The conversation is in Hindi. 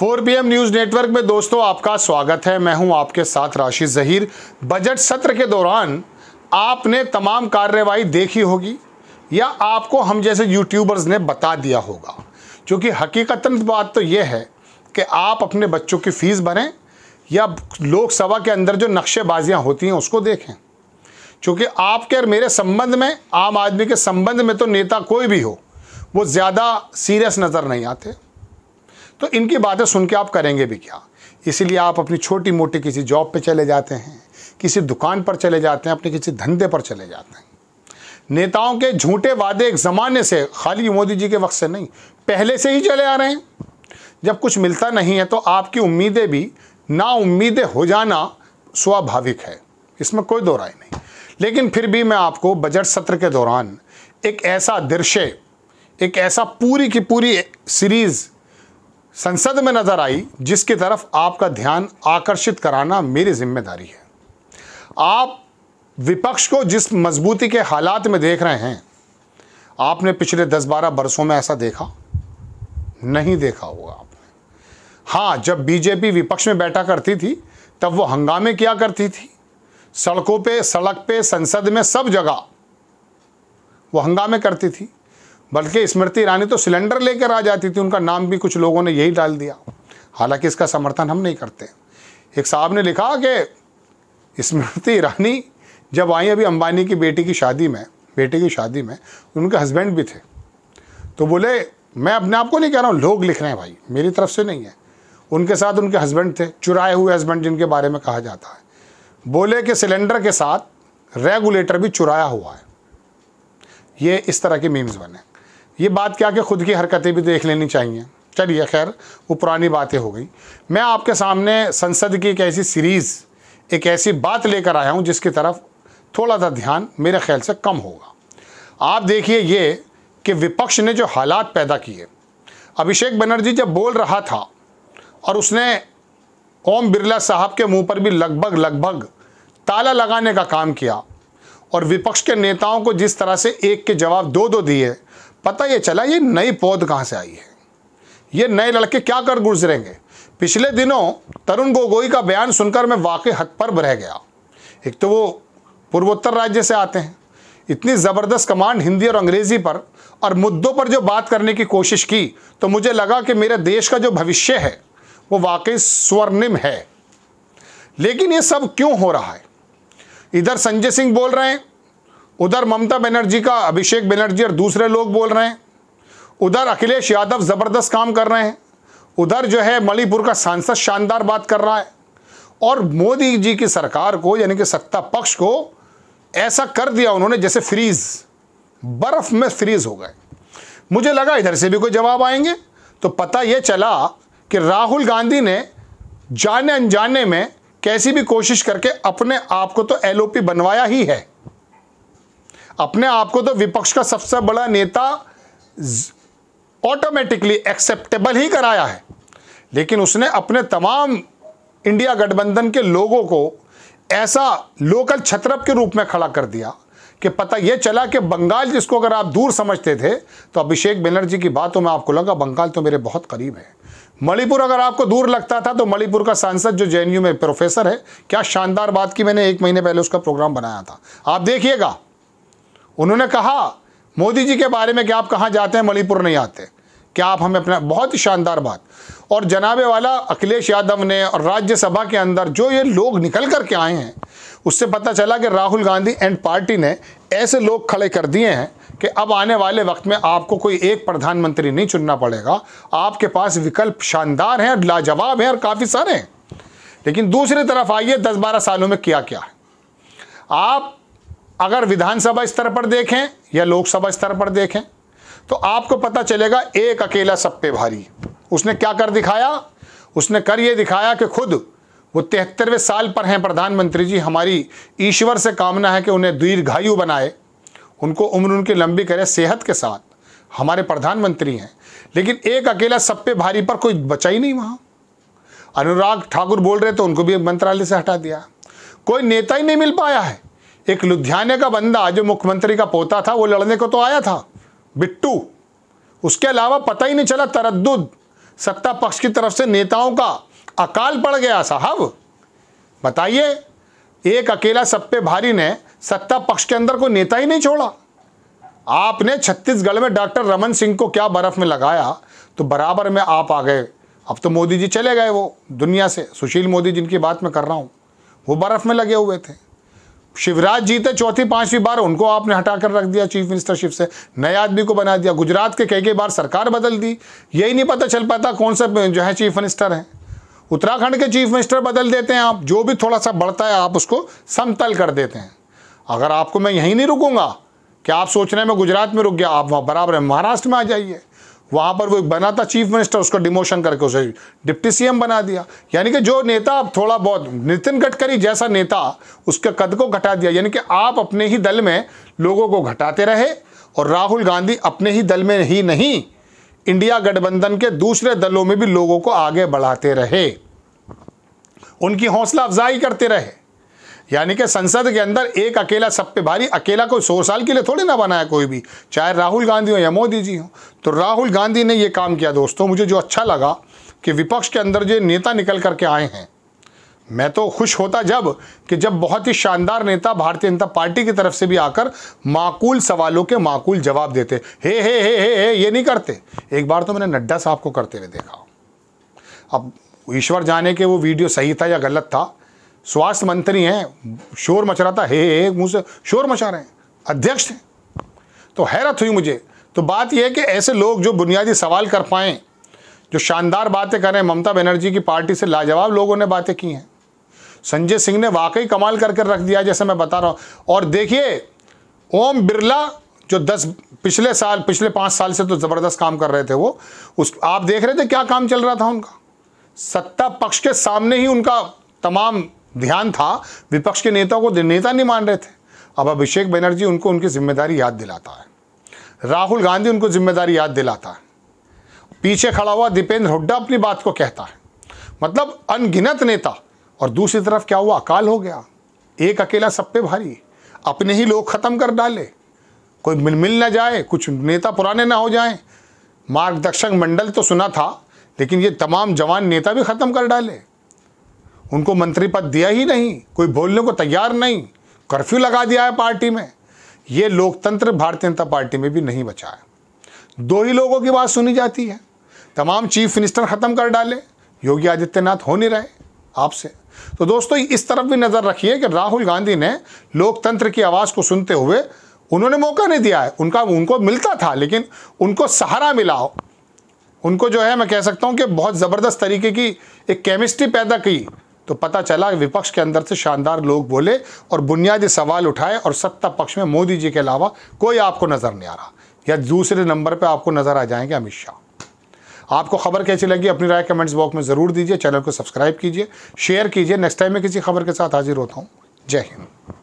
फोर पी न्यूज नेटवर्क में दोस्तों आपका स्वागत है मैं हूं आपके साथ राशि जहीर बजट सत्र के दौरान आपने तमाम कार्रवाई देखी होगी या आपको हम जैसे यूट्यूबर्स ने बता दिया होगा क्योंकि हकीकतन बात तो यह है कि आप अपने बच्चों की फ़ीस भरें या लोकसभा के अंदर जो नक्शेबाजियाँ होती हैं उसको देखें क्योंकि आपके और मेरे संबंध में आम आदमी के संबंध में तो नेता कोई भी हो वो ज़्यादा सीरियस नज़र नहीं आते तो इनकी बातें सुन के आप करेंगे भी क्या इसीलिए आप अपनी छोटी मोटी किसी जॉब पे चले जाते हैं किसी दुकान पर चले जाते हैं अपने किसी धंधे पर चले जाते हैं नेताओं के झूठे वादे एक ज़माने से खाली मोदी जी के वक्त से नहीं पहले से ही चले आ रहे हैं जब कुछ मिलता नहीं है तो आपकी उम्मीदें भी ना उम्मीदें हो जाना स्वाभाविक है इसमें कोई दो राय नहीं लेकिन फिर भी मैं आपको बजट सत्र के दौरान एक ऐसा दृश्य एक ऐसा पूरी की पूरी सीरीज़ संसद में नजर आई जिसकी तरफ आपका ध्यान आकर्षित कराना मेरी जिम्मेदारी है आप विपक्ष को जिस मजबूती के हालात में देख रहे हैं आपने पिछले 10-12 बरसों में ऐसा देखा नहीं देखा होगा आपने हाँ जब बीजेपी विपक्ष में बैठा करती थी तब वो हंगामे किया करती थी सड़कों पे सड़क पे संसद में सब जगह वो हंगामे करती थी बल्कि स्मृति ईरानी तो सिलेंडर लेकर आ जाती थी उनका नाम भी कुछ लोगों ने यही डाल दिया हालांकि इसका समर्थन हम नहीं करते एक साहब ने लिखा कि स्मृति ईरानी जब आई अभी अंबानी की बेटी की शादी में बेटे की शादी में उनके हस्बैंड भी थे तो बोले मैं अपने आप को नहीं कह रहा हूँ लोग लिख रहे हैं भाई मेरी तरफ से नहीं है उनके साथ उनके हस्बैंड थे चुराए हुए हस्बैंड जिनके बारे में कहा जाता है बोले कि सिलेंडर के साथ रेगुलेटर भी चुराया हुआ है ये इस तरह के मीम्स बने ये बात क्या कि खुद की हरकतें भी देख लेनी चाहिए चलिए खैर वो पुरानी बातें हो गई मैं आपके सामने संसद की एक ऐसी सीरीज़ एक ऐसी बात लेकर आया हूँ जिसकी तरफ थोड़ा सा ध्यान मेरे ख्याल से कम होगा आप देखिए ये कि विपक्ष ने जो हालात पैदा किए अभिषेक बनर्जी जब बोल रहा था और उसने ओम बिरला साहब के मुंह पर भी लगभग लगभग ताला लगाने का काम किया और विपक्ष के नेताओं को जिस तरह से एक के जवाब दो दो दिए पता ये चला ये नई पौध कहाँ से आई है ये नए लड़के क्या कर गुजरेंगे पिछले दिनों तरुण गोगोई का बयान सुनकर मैं वाकई हद पर रह गया एक तो वो पूर्वोत्तर राज्य से आते हैं इतनी ज़बरदस्त कमांड हिंदी और अंग्रेज़ी पर और मुद्दों पर जो बात करने की कोशिश की तो मुझे लगा कि मेरे देश का जो भविष्य है वो वाकई स्वर्णिम है लेकिन ये सब क्यों हो रहा है इधर संजय सिंह बोल रहे हैं उधर ममता बनर्जी का अभिषेक बनर्जी और दूसरे लोग बोल रहे हैं उधर अखिलेश यादव ज़बरदस्त काम कर रहे हैं उधर जो है मणिपुर का सांसद शानदार बात कर रहा है और मोदी जी की सरकार को यानी कि सत्ता पक्ष को ऐसा कर दिया उन्होंने जैसे फ्रीज बर्फ में फ्रीज हो गए मुझे लगा इधर से भी कोई जवाब आएंगे तो पता यह चला कि राहुल गांधी ने जाने अनजाने में कैसी भी कोशिश करके अपने आप को तो एलओपी बनवाया ही है अपने आप को तो विपक्ष का सबसे बड़ा नेता ऑटोमेटिकली एक्सेप्टेबल ही कराया है लेकिन उसने अपने तमाम इंडिया गठबंधन के लोगों को ऐसा लोकल छत्रप के रूप में खड़ा कर दिया कि पता यह चला कि बंगाल जिसको अगर आप दूर समझते थे तो अभिषेक बनर्जी की बातों में आपको लगा बंगाल तो मेरे बहुत करीब है मणिपुर अगर आपको दूर लगता था तो मणिपुर का सांसद जो जे में प्रोफेसर है क्या शानदार बात की मैंने एक महीने पहले उसका प्रोग्राम बनाया था आप देखिएगा उन्होंने कहा मोदी जी के बारे में क्या आप कहाँ जाते हैं मणिपुर नहीं आते क्या आप हमें अपना बहुत ही शानदार बात और जनाबे वाला अखिलेश यादव ने और राज्यसभा के अंदर जो ये लोग निकल कर के आए हैं उससे पता चला कि राहुल गांधी एंड पार्टी ने ऐसे लोग खड़े कर दिए हैं कि अब आने वाले वक्त में आपको कोई एक प्रधानमंत्री नहीं चुनना पड़ेगा आपके पास विकल्प शानदार हैं और लाजवाब हैं और काफ़ी सारे हैं लेकिन दूसरी तरफ आइए दस बारह सालों में क्या क्या है आप अगर विधानसभा स्तर पर देखें या लोकसभा स्तर पर देखें तो आपको पता चलेगा एक अकेला सब पे भारी उसने क्या कर दिखाया उसने कर ये दिखाया कि खुद वो तिहत्तरवें साल पर हैं प्रधानमंत्री जी हमारी ईश्वर से कामना है कि उन्हें दीर्घायु बनाए उनको उम्र उनकी लंबी करे सेहत के साथ हमारे प्रधानमंत्री हैं लेकिन एक अकेला सब पे भारी पर कोई बचा ही नहीं वहाँ अनुराग ठाकुर बोल रहे तो उनको भी मंत्रालय से हटा दिया कोई नेता ही नहीं मिल पाया है एक लुधियाने का बंदा जो मुख्यमंत्री का पोता था वो लड़ने को तो आया था बिट्टू उसके अलावा पता ही नहीं चला तरद सत्ता पक्ष की तरफ से नेताओं का अकाल पड़ गया साहब बताइए एक अकेला सब पे भारी ने सत्ता पक्ष के अंदर कोई नेता ही नहीं छोड़ा आपने छत्तीसगढ़ में डॉक्टर रमन सिंह को क्या बर्फ में लगाया तो बराबर में आप आ गए अब तो मोदी जी चले गए वो दुनिया से सुशील मोदी जिनकी बात मैं कर रहा हूँ वो बर्फ में लगे हुए थे शिवराज जी थे चौथी पांचवी बार उनको आपने हटाकर रख दिया चीफ मिनिस्टरशिप से नए आदमी को बना दिया गुजरात के कई कई बार सरकार बदल दी यही नहीं पता चल पाता कौन सा जो है चीफ मिनिस्टर हैं उत्तराखंड के चीफ मिनिस्टर बदल देते हैं आप जो भी थोड़ा सा बढ़ता है आप उसको समतल कर देते हैं अगर आपको मैं यहीं नहीं रुकूंगा कि आप सोच रहे हैं मैं गुजरात में रुक गया आप वहाँ बराबर महाराष्ट्र में आ जाइए वहां पर वो एक बना था चीफ मिनिस्टर उसको डिमोशन करके उसे डिप्टी सीएम बना दिया यानी कि जो नेता अब थोड़ा बहुत नितिन गडकरी जैसा नेता उसके कद को घटा दिया यानी कि आप अपने ही दल में लोगों को घटाते रहे और राहुल गांधी अपने ही दल में ही नहीं इंडिया गठबंधन के दूसरे दलों में भी लोगों को आगे बढ़ाते रहे उनकी हौसला अफजाई करते रहे यानी कि संसद के अंदर एक अकेला सब पे भारी अकेला कोई सौ साल के लिए थोड़ी ना बनाया कोई भी चाहे राहुल गांधी हो या मोदी जी हो तो राहुल गांधी ने ये काम किया दोस्तों मुझे जो अच्छा लगा कि विपक्ष के अंदर जो नेता निकल करके आए हैं मैं तो खुश होता जब कि जब बहुत ही शानदार नेता भारतीय जनता पार्टी की तरफ से भी आकर माकूल सवालों के माकूल जवाब देते हे हे हे हे हे ये नहीं करते एक बार तो मैंने नड्डा साहब को करते हुए देखा अब ईश्वर जाने के वो वीडियो सही था या गलत था स्वास्थ्य मंत्री हैं शोर मच रहा था हे हे मुँह से शोर मचा रहे हैं अध्यक्ष हैं तो हैरत हुई मुझे तो बात यह है कि ऐसे लोग जो बुनियादी सवाल कर पाएँ जो शानदार बातें करें ममता बनर्जी की पार्टी से लाजवाब लोगों ने बातें की हैं संजय सिंह ने वाकई कमाल करके रख दिया जैसे मैं बता रहा हूँ और देखिए ओम बिरला जो दस पिछले साल पिछले पाँच साल से तो ज़बरदस्त काम कर रहे थे वो उस आप देख रहे थे क्या काम चल रहा था उनका सत्ता पक्ष के सामने ही उनका तमाम ध्यान था विपक्ष के नेताओं को नेता नहीं मान रहे थे अब अभिषेक बनर्जी उनको उनकी जिम्मेदारी याद दिलाता है राहुल गांधी उनको जिम्मेदारी याद दिलाता है पीछे खड़ा हुआ दीपेंद्र हुड्डा अपनी बात को कहता है मतलब अनगिनत नेता और दूसरी तरफ क्या हुआ अकाल हो गया एक अकेला सब पे भारी अपने ही लोग ख़त्म कर डाले कोई मिल मिल ना जाए कुछ नेता पुराने ना हो जाए मार्गदर्शक मंडल तो सुना था लेकिन ये तमाम जवान नेता भी ख़त्म कर डाले उनको मंत्री पद दिया ही नहीं कोई बोलने को तैयार नहीं कर्फ्यू लगा दिया है पार्टी में ये लोकतंत्र भारतीय जनता पार्टी में भी नहीं बचा है दो ही लोगों की बात सुनी जाती है तमाम चीफ मिनिस्टर ख़त्म कर डाले योगी आदित्यनाथ हो नहीं रहे आपसे तो दोस्तों इस तरफ भी नज़र रखिए कि राहुल गांधी ने लोकतंत्र की आवाज़ को सुनते हुए उन्होंने मौका नहीं दिया है उनका उनको मिलता था लेकिन उनको सहारा मिला हो उनको जो है मैं कह सकता हूँ कि बहुत ज़बरदस्त तरीके की एक केमिस्ट्री पैदा की तो पता चला विपक्ष के अंदर से शानदार लोग बोले और बुनियादी सवाल उठाए और सत्ता पक्ष में मोदी जी के अलावा कोई आपको नज़र नहीं आ रहा या दूसरे नंबर पर आपको नज़र आ जाएंगे अमित शाह आपको खबर कैसी लगी अपनी राय कमेंट्स बॉक्स में ज़रूर दीजिए चैनल को सब्सक्राइब कीजिए शेयर कीजिए नेक्स्ट टाइम मैं किसी खबर के साथ हाजिर होता हूँ जय हिंद